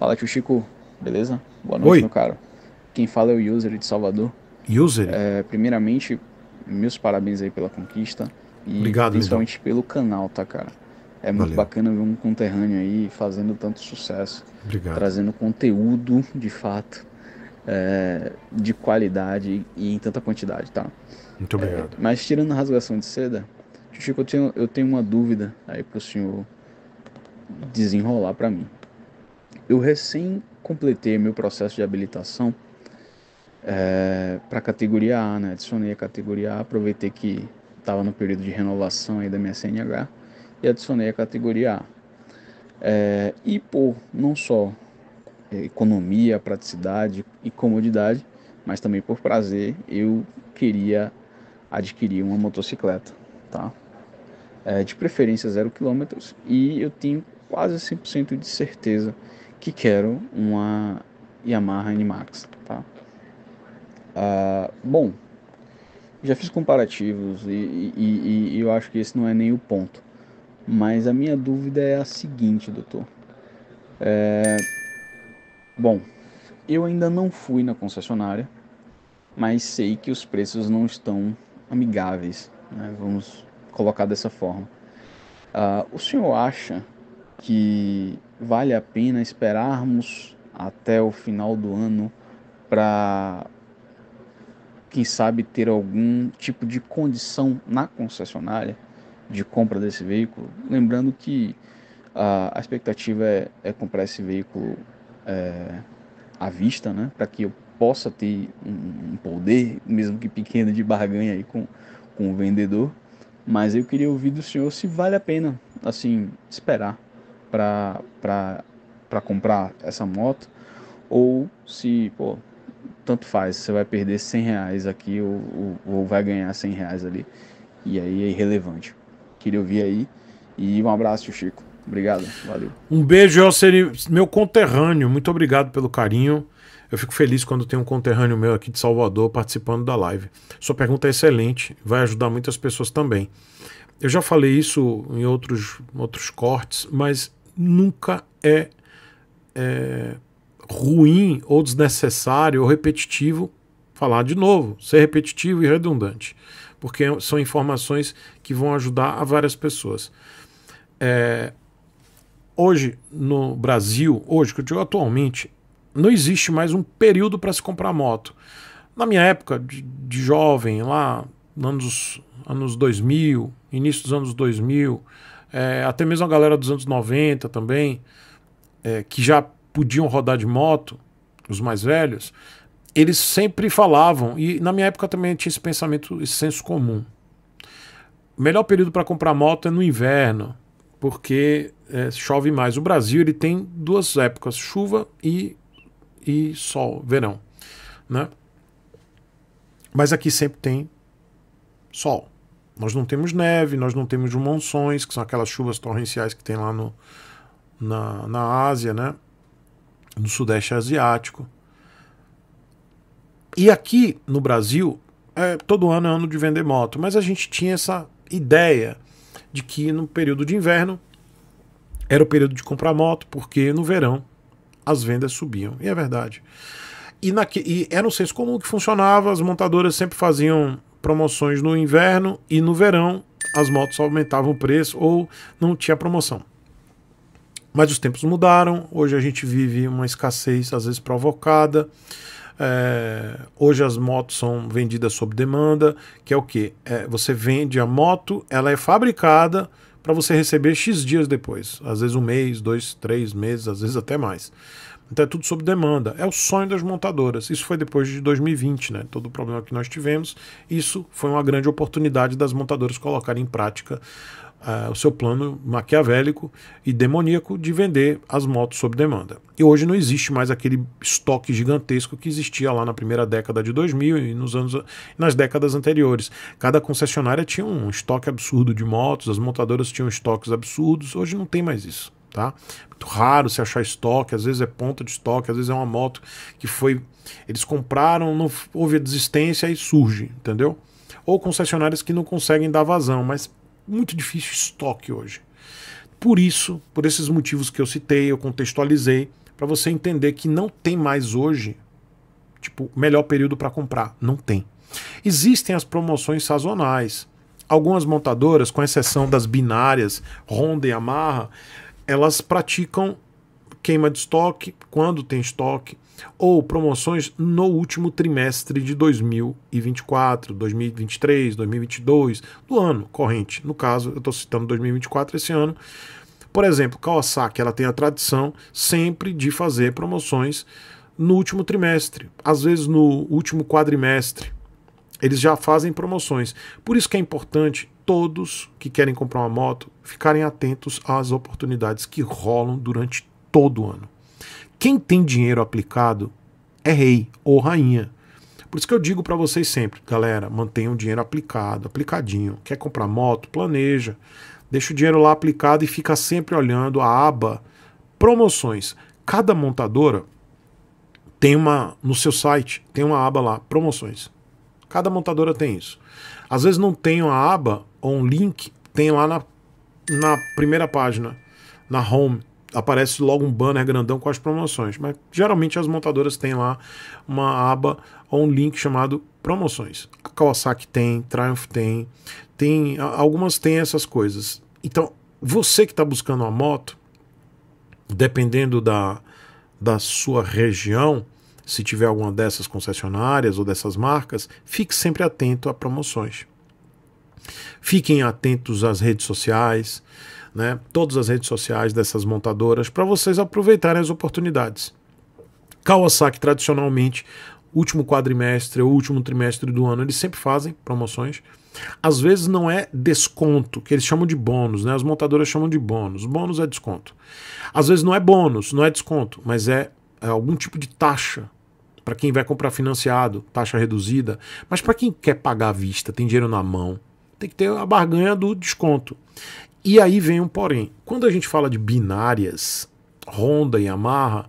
Fala, tio Chico, beleza? Boa noite, Oi. meu caro. Quem fala é o User de Salvador. User? É, primeiramente, meus parabéns aí pela conquista. E Obrigado, principalmente então. pelo canal, tá, cara? É muito bacana ver um conterrâneo aí fazendo tanto sucesso. Obrigado. Trazendo conteúdo, de fato, é, de qualidade e em tanta quantidade, tá? Muito é, obrigado. É, mas tirando a rasgação de seda, Tio Chico, eu tenho, eu tenho uma dúvida aí pro senhor desenrolar para mim. Eu recém completei meu processo de habilitação é, para a categoria A, né? Adicionei a categoria A, aproveitei que estava no período de renovação aí da minha CNH e adicionei a categoria A. É, e por não só é, economia, praticidade e comodidade, mas também por prazer, eu queria adquirir uma motocicleta, tá? É, de preferência zero quilômetros e eu tenho quase 100% de certeza que quero uma Yamaha NMAX, tá? Ah, bom, já fiz comparativos e, e, e, eu acho que esse não é nem o ponto. Mas a minha dúvida é a seguinte, doutor. É... Bom, eu ainda não fui na concessionária, mas sei que os preços não estão amigáveis, né? vamos colocar dessa forma. Ah, o senhor acha que vale a pena esperarmos até o final do ano para quem sabe ter algum tipo de condição na concessionária de compra desse veículo. Lembrando que a, a expectativa é, é, comprar esse veículo é, à vista, né? Para que eu possa ter um, um, poder, mesmo que pequeno, de barganha aí com, com o vendedor. Mas eu queria ouvir do senhor se vale a pena, assim, esperar para comprar essa moto, ou se, pô, tanto faz, você vai perder 100 reais aqui ou, ou, ou vai ganhar 100 reais ali, e aí é irrelevante. Queria ouvir aí, e um abraço, Chico. Obrigado, valeu. Um beijo, Alceri, meu conterrâneo, muito obrigado pelo carinho. Eu fico feliz quando tem um conterrâneo meu aqui de Salvador participando da live. Sua pergunta é excelente, vai ajudar muitas pessoas também. Eu já falei isso em outros, outros cortes, mas nunca é, é ruim ou desnecessário ou repetitivo falar de novo, ser repetitivo e redundante, porque são informações que vão ajudar a várias pessoas. É, hoje no Brasil, hoje que eu digo atualmente, não existe mais um período para se comprar moto. Na minha época de, de jovem, lá nos anos 2000, início dos anos 2000, é, até mesmo a galera dos anos 90 também, é, que já podiam rodar de moto, os mais velhos, eles sempre falavam, e na minha época também tinha esse pensamento, esse senso comum. O melhor período para comprar moto é no inverno, porque é, chove mais. O Brasil ele tem duas épocas, chuva e, e sol, verão. Né? Mas aqui sempre tem sol. Nós não temos neve, nós não temos monções, que são aquelas chuvas torrenciais que tem lá no, na, na Ásia, né? no Sudeste Asiático. E aqui no Brasil, é, todo ano é ano de vender moto, mas a gente tinha essa ideia de que no período de inverno era o período de comprar moto, porque no verão as vendas subiam. E é verdade. E, na e era um senso comum que funcionava, as montadoras sempre faziam promoções no inverno e no verão as motos aumentavam o preço ou não tinha promoção. Mas os tempos mudaram, hoje a gente vive uma escassez às vezes provocada. É, hoje as motos são vendidas sob demanda, que é o que? É, você vende a moto, ela é fabricada para você receber X dias depois, às vezes um mês, dois, três meses, às vezes até mais. Então é tudo sob demanda. É o sonho das montadoras. Isso foi depois de 2020, né? Todo o problema que nós tivemos. Isso foi uma grande oportunidade das montadoras colocarem em prática uh, o seu plano maquiavélico e demoníaco de vender as motos sob demanda. E hoje não existe mais aquele estoque gigantesco que existia lá na primeira década de 2000 e nos anos, nas décadas anteriores. Cada concessionária tinha um estoque absurdo de motos, as montadoras tinham estoques absurdos. Hoje não tem mais isso tá? raro se achar estoque, às vezes é ponta de estoque, às vezes é uma moto que foi. Eles compraram, não houve desistência e surge, entendeu? Ou concessionárias que não conseguem dar vazão, mas muito difícil estoque hoje. Por isso, por esses motivos que eu citei, eu contextualizei, para você entender que não tem mais hoje, tipo, melhor período para comprar. Não tem. Existem as promoções sazonais. Algumas montadoras, com exceção das binárias, Honda e Yamaha, elas praticam queima de estoque quando tem estoque ou promoções no último trimestre de 2024, 2023, 2022 do ano corrente. No caso, eu estou citando 2024 esse ano. Por exemplo, Kawasaki ela tem a tradição sempre de fazer promoções no último trimestre, às vezes no último quadrimestre eles já fazem promoções. Por isso que é importante todos que querem comprar uma moto ficarem atentos às oportunidades que rolam durante todo o ano. Quem tem dinheiro aplicado é rei ou rainha. Por isso que eu digo para vocês sempre, galera, mantenham o dinheiro aplicado, aplicadinho. Quer comprar moto? Planeja. Deixa o dinheiro lá aplicado e fica sempre olhando a aba promoções. Cada montadora tem uma no seu site, tem uma aba lá, promoções. Cada montadora tem isso. Às vezes não tem uma aba ou um link, tem lá na, na primeira página, na home, aparece logo um banner grandão com as promoções. Mas geralmente as montadoras têm lá uma aba ou um link chamado promoções. A Kawasaki tem, Triumph tem, tem algumas têm essas coisas. Então, você que está buscando uma moto, dependendo da, da sua região, se tiver alguma dessas concessionárias ou dessas marcas, fique sempre atento a promoções. Fiquem atentos às redes sociais, né? todas as redes sociais dessas montadoras, para vocês aproveitarem as oportunidades. Kawasaki, tradicionalmente, último quadrimestre ou último trimestre do ano, eles sempre fazem promoções. Às vezes não é desconto, que eles chamam de bônus, né? As montadoras chamam de bônus. Bônus é desconto. Às vezes não é bônus, não é desconto, mas é é, algum tipo de taxa para quem vai comprar financiado, taxa reduzida. Mas para quem quer pagar à vista, tem dinheiro na mão, tem que ter a barganha do desconto. E aí vem um porém. Quando a gente fala de binárias, Honda e Yamaha,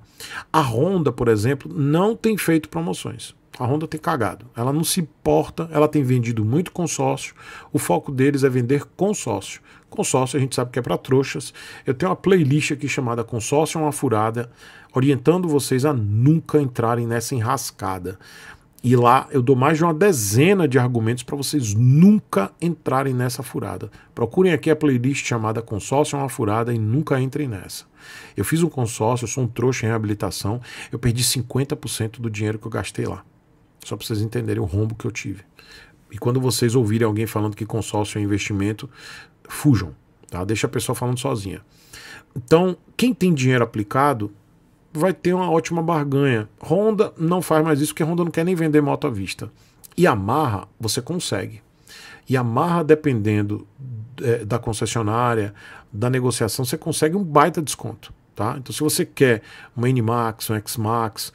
a Honda, por exemplo, não tem feito promoções. A Honda tem cagado. Ela não se importa, ela tem vendido muito consórcio. O foco deles é vender consórcio. Consórcio a gente sabe que é para trouxas. Eu tenho uma playlist aqui chamada Consórcio é uma furada, orientando vocês a nunca entrarem nessa enrascada. E lá eu dou mais de uma dezena de argumentos para vocês nunca entrarem nessa furada. Procurem aqui a playlist chamada Consórcio é uma furada e nunca entrem nessa. Eu fiz um consórcio, eu sou um trouxa em reabilitação, eu perdi 50% do dinheiro que eu gastei lá. Só para vocês entenderem o rombo que eu tive. E quando vocês ouvirem alguém falando que consórcio é investimento, fujam, tá? Deixa a pessoa falando sozinha. Então, quem tem dinheiro aplicado vai ter uma ótima barganha. Honda não faz mais isso porque Honda não quer nem vender moto à vista. E amarra, você consegue. E amarra, dependendo é, da concessionária, da negociação, você consegue um baita desconto. Tá? Então, se você quer uma N-Max, um X-Max,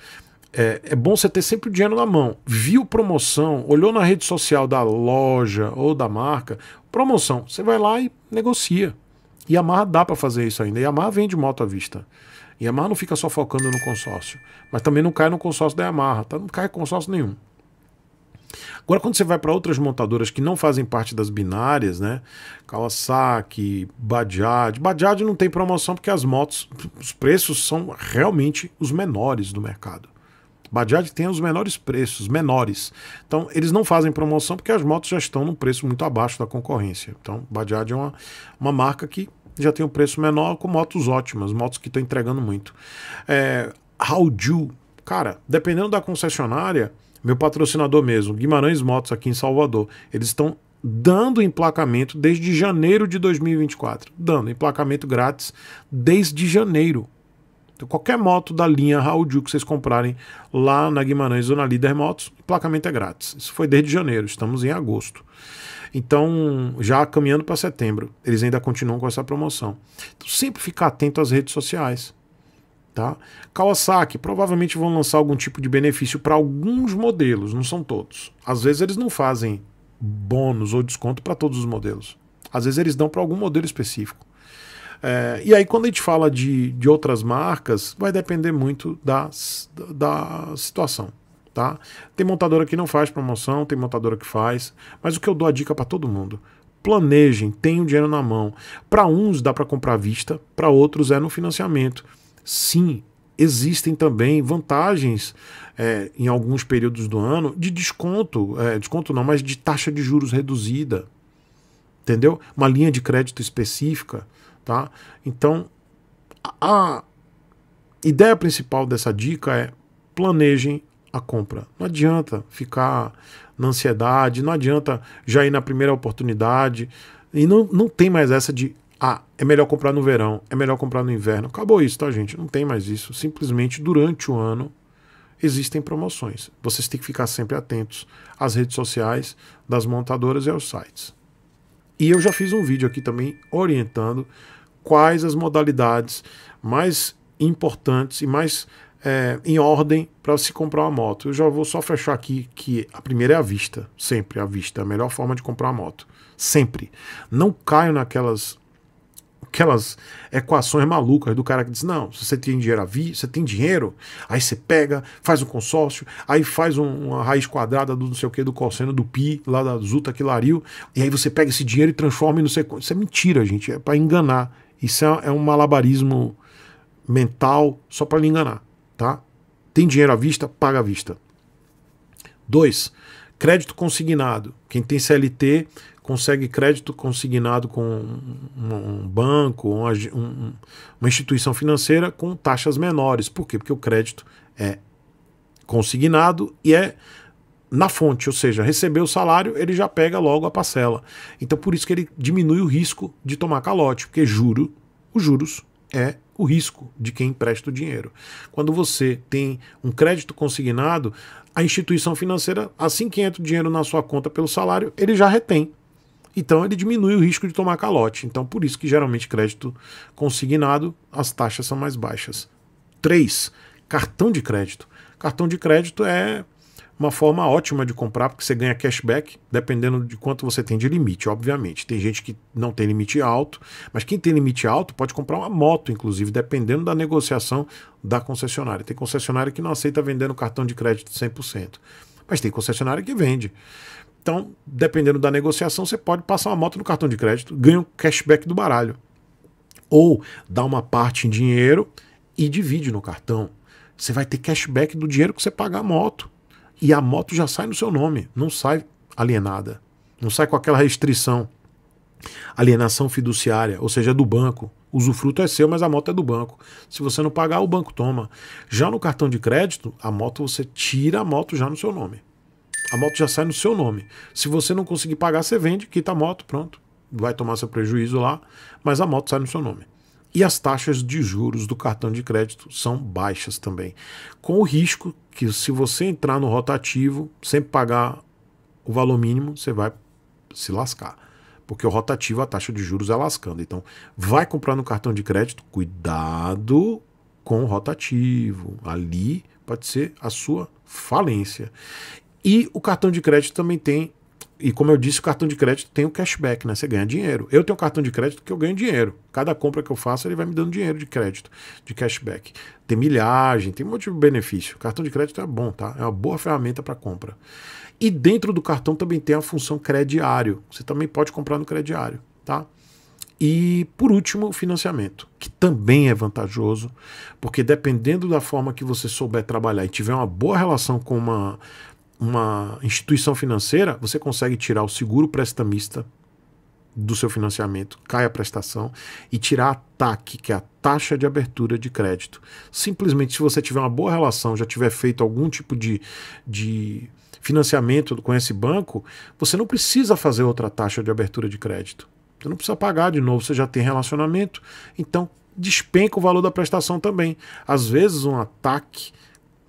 é, é, bom você ter sempre o dinheiro na mão. Viu promoção, olhou na rede social da loja ou da marca, promoção. Você vai lá e negocia. Yamaha dá para fazer isso ainda. Yamaha vende moto à vista. Yamaha não fica só focando no consórcio, mas também não cai no consórcio da Yamaha, tá? Não cai consórcio nenhum. Agora, quando você vai para outras montadoras que não fazem parte das binárias, né? Kawasaki, Bajaj. Bajaj não tem promoção porque as motos, os preços são realmente os menores do mercado. Bajaj tem os menores preços, menores. Então, eles não fazem promoção porque as motos já estão num preço muito abaixo da concorrência. Então, Bajaj é uma, uma marca que já tem um preço menor com motos ótimas, motos que estão entregando muito. É, cara, dependendo da concessionária, meu patrocinador mesmo, Guimarães Motos aqui em Salvador, eles estão dando emplacamento desde janeiro de 2024, dando emplacamento grátis desde janeiro. Então, qualquer moto da linha Raul que vocês comprarem lá na Guimarães ou na Líder Motos, placamento é grátis. Isso foi desde janeiro, estamos em agosto. Então, já caminhando para setembro, eles ainda continuam com essa promoção. Então, sempre ficar atento às redes sociais. Tá? Kawasaki provavelmente vão lançar algum tipo de benefício para alguns modelos, não são todos. Às vezes eles não fazem bônus ou desconto para todos os modelos. Às vezes eles dão para algum modelo específico. É, e aí, quando a gente fala de, de outras marcas, vai depender muito da, da situação. Tá? Tem montadora que não faz promoção, tem montadora que faz, mas o que eu dou a dica para todo mundo: planejem, tenham dinheiro na mão. Para uns dá para comprar à vista, para outros é no financiamento. Sim, existem também vantagens é, em alguns períodos do ano de desconto, é, desconto não, mas de taxa de juros reduzida, entendeu? Uma linha de crédito específica, Tá? Então, a ideia principal dessa dica é planejem a compra. Não adianta ficar na ansiedade, não adianta já ir na primeira oportunidade. E não, não tem mais essa de ah, é melhor comprar no verão, é melhor comprar no inverno. Acabou isso, tá, gente? Não tem mais isso. Simplesmente durante o ano existem promoções. Vocês têm que ficar sempre atentos às redes sociais das montadoras e aos sites. E eu já fiz um vídeo aqui também orientando quais as modalidades mais importantes e mais é, em ordem para se comprar uma moto. Eu já vou só fechar aqui que a primeira é a vista, sempre a vista, é a melhor forma de comprar uma moto, sempre. Não caio naquelas aquelas equações malucas do cara que diz: não, se você tem dinheiro à vista, você tem dinheiro, aí você pega, faz um consórcio, aí faz um, uma raiz quadrada do não sei o que, do cosseno do pi, lá da Zuta que Lariu, e aí você pega esse dinheiro e transforma em não sei quanto. Isso é mentira, gente, é para enganar. Isso é, é, um malabarismo mental só para lhe enganar, tá? Tem dinheiro à vista, paga à vista. 2. Crédito consignado. Quem tem CLT consegue crédito consignado com um, banco, uma, um, uma instituição financeira com taxas menores. Por quê? Porque o crédito é consignado e é na fonte, ou seja, recebeu o salário, ele já pega logo a parcela. Então por isso que ele diminui o risco de tomar calote, porque juro, os juros é o risco de quem empresta o dinheiro. Quando você tem um crédito consignado, a instituição financeira, assim que entra o dinheiro na sua conta pelo salário, ele já retém. Então ele diminui o risco de tomar calote. Então por isso que geralmente crédito consignado, as taxas são mais baixas. 3. Cartão de crédito. Cartão de crédito é uma forma ótima de comprar, porque você ganha cashback, dependendo de quanto você tem de limite, obviamente. Tem gente que não tem limite alto, mas quem tem limite alto pode comprar uma moto, inclusive, dependendo da negociação da concessionária. Tem concessionária que não aceita vendendo cartão de crédito 100%, mas tem concessionária que vende. Então, dependendo da negociação, você pode passar uma moto no cartão de crédito, ganha um cashback do baralho. Ou dá uma parte em dinheiro e divide no cartão. Você vai ter cashback do dinheiro que você pagar a moto. E a moto já sai no seu nome, não sai alienada, não sai com aquela restrição. Alienação fiduciária, ou seja, é do banco. O usufruto é seu, mas a moto é do banco. Se você não pagar, o banco toma. Já no cartão de crédito, a moto você tira a moto já no seu nome. A moto já sai no seu nome. Se você não conseguir pagar, você vende, quita a moto, pronto. Vai tomar seu prejuízo lá, mas a moto sai no seu nome. E as taxas de juros do cartão de crédito são baixas também, com o risco que se você entrar no rotativo, sempre pagar o valor mínimo, você vai se lascar. Porque o rotativo, a taxa de juros é lascando. Então, vai comprar no cartão de crédito, cuidado com o rotativo. Ali pode ser a sua falência. E o cartão de crédito também tem e como eu disse, o cartão de crédito tem o cashback, né? Você ganha dinheiro. Eu tenho um cartão de crédito que eu ganho dinheiro. Cada compra que eu faço, ele vai me dando dinheiro de crédito, de cashback. Tem milhagem, tem um monte de benefício. cartão de crédito é bom, tá? É uma boa ferramenta para compra. E dentro do cartão também tem a função crediário. Você também pode comprar no crediário, tá? E por último, o financiamento, que também é vantajoso, porque dependendo da forma que você souber trabalhar e tiver uma boa relação com uma uma instituição financeira, você consegue tirar o seguro prestamista do seu financiamento, cai a prestação, e tirar a TAC, que é a taxa de abertura de crédito. Simplesmente, se você tiver uma boa relação, já tiver feito algum tipo de, de financiamento com esse banco, você não precisa fazer outra taxa de abertura de crédito. Você não precisa pagar de novo, você já tem relacionamento, então despenca o valor da prestação também. Às vezes, um ataque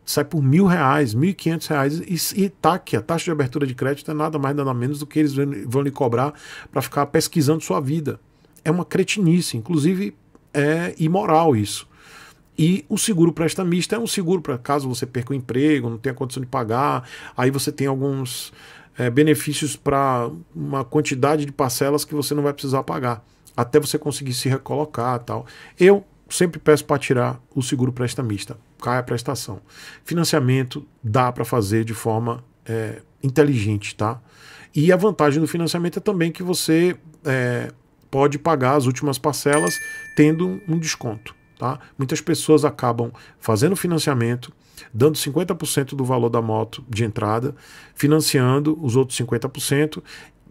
sai por mil reais, mil e quinhentos reais e, e tá aqui, a taxa de abertura de crédito é nada mais nada menos do que eles vão lhe cobrar para ficar pesquisando sua vida. É uma cretinice, inclusive é imoral isso. E o seguro prestamista é um seguro para caso você perca o emprego, não tenha condição de pagar, aí você tem alguns é, benefícios para uma quantidade de parcelas que você não vai precisar pagar, até você conseguir se recolocar tal. Eu sempre peço para tirar o seguro prestamista, cai a prestação. Financiamento dá para fazer de forma é, inteligente, tá? E a vantagem do financiamento é também que você é, pode pagar as últimas parcelas tendo um desconto, tá? Muitas pessoas acabam fazendo financiamento, dando 50% do valor da moto de entrada, financiando os outros 50%,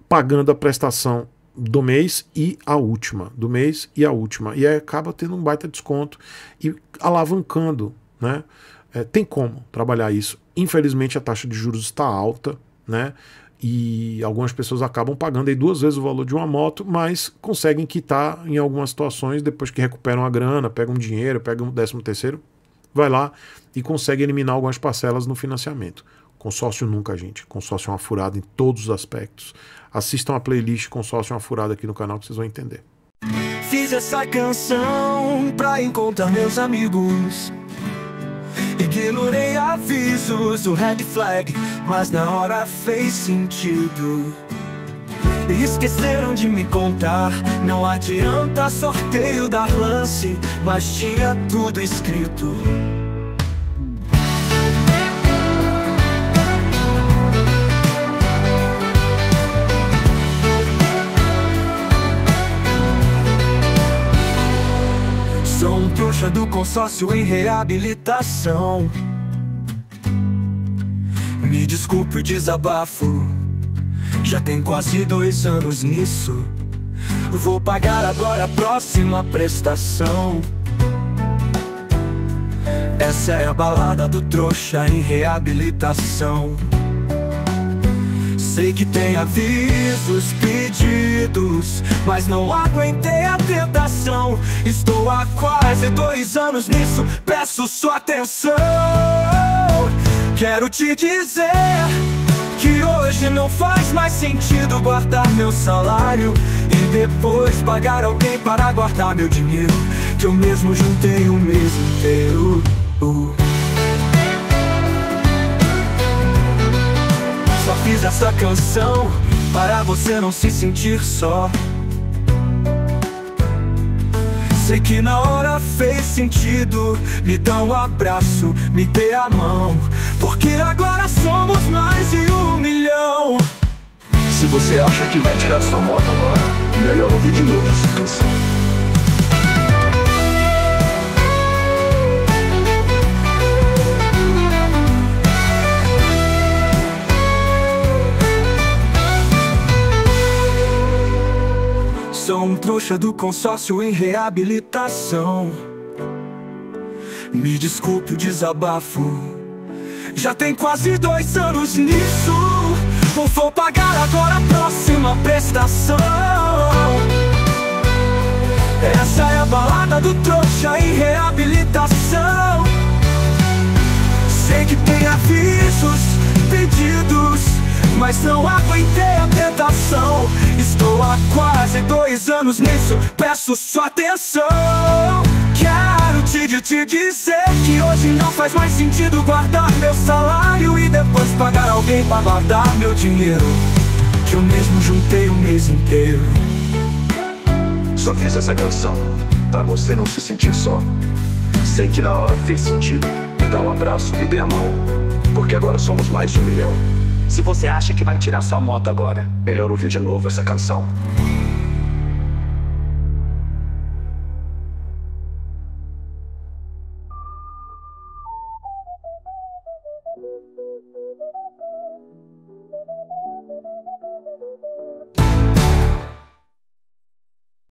pagando a prestação do mês e a última, do mês e a última. E aí acaba tendo um baita desconto e alavancando, né? É, tem como trabalhar isso. Infelizmente a taxa de juros está alta, né? E algumas pessoas acabam pagando aí duas vezes o valor de uma moto, mas conseguem quitar em algumas situações depois que recuperam a grana, pegam dinheiro, pegam o décimo terceiro, vai lá e consegue eliminar algumas parcelas no financiamento. Consórcio nunca, gente. Consórcio é uma furada em todos os aspectos assistam a playlist Consórcio Uma Furada aqui no canal que vocês vão entender. Fiz essa canção pra encontrar meus amigos Ignorei avisos do red flag Mas na hora fez sentido Esqueceram de me contar Não adianta sorteio dar lance Mas tinha tudo escrito do consórcio em reabilitação. Me desculpe o desabafo, já tem quase dois anos nisso. Vou pagar agora a próxima prestação. Essa é a balada do trouxa em reabilitação. Sei que tem avisos, pedidos, mas não aguentei a tentação. Estou há quase dois anos nisso, peço sua atenção. Quero te dizer que hoje não faz mais sentido guardar meu salário e depois pagar alguém para guardar meu dinheiro, que eu mesmo juntei o mês inteiro. Uh. Fiz essa canção para você não se sentir só. Sei que na hora fez sentido. Me dá um abraço, me dê a mão. Porque agora somos mais de um milhão. Se você acha que vai tirar sua moto agora, melhor ouvir de novo essa canção. Sou um trouxa do consórcio em reabilitação Me desculpe o desabafo Já tem quase dois anos nisso Ou vou pagar agora a próxima prestação Essa é a balada do trouxa em reabilitação Sei que tem avisos, pedidos Mas não aguentei a tentação Estou aqui quase dois anos nisso Peço sua atenção Quero te, te dizer que hoje não faz mais sentido guardar meu salário E depois pagar alguém para guardar meu dinheiro Que eu mesmo juntei o mês inteiro Só fiz essa canção para você não se sentir só Sei que na hora fez sentido dá um abraço e dê a mão Porque agora somos mais de um milhão se você acha que vai tirar sua moto agora, melhor ouvir de novo essa canção.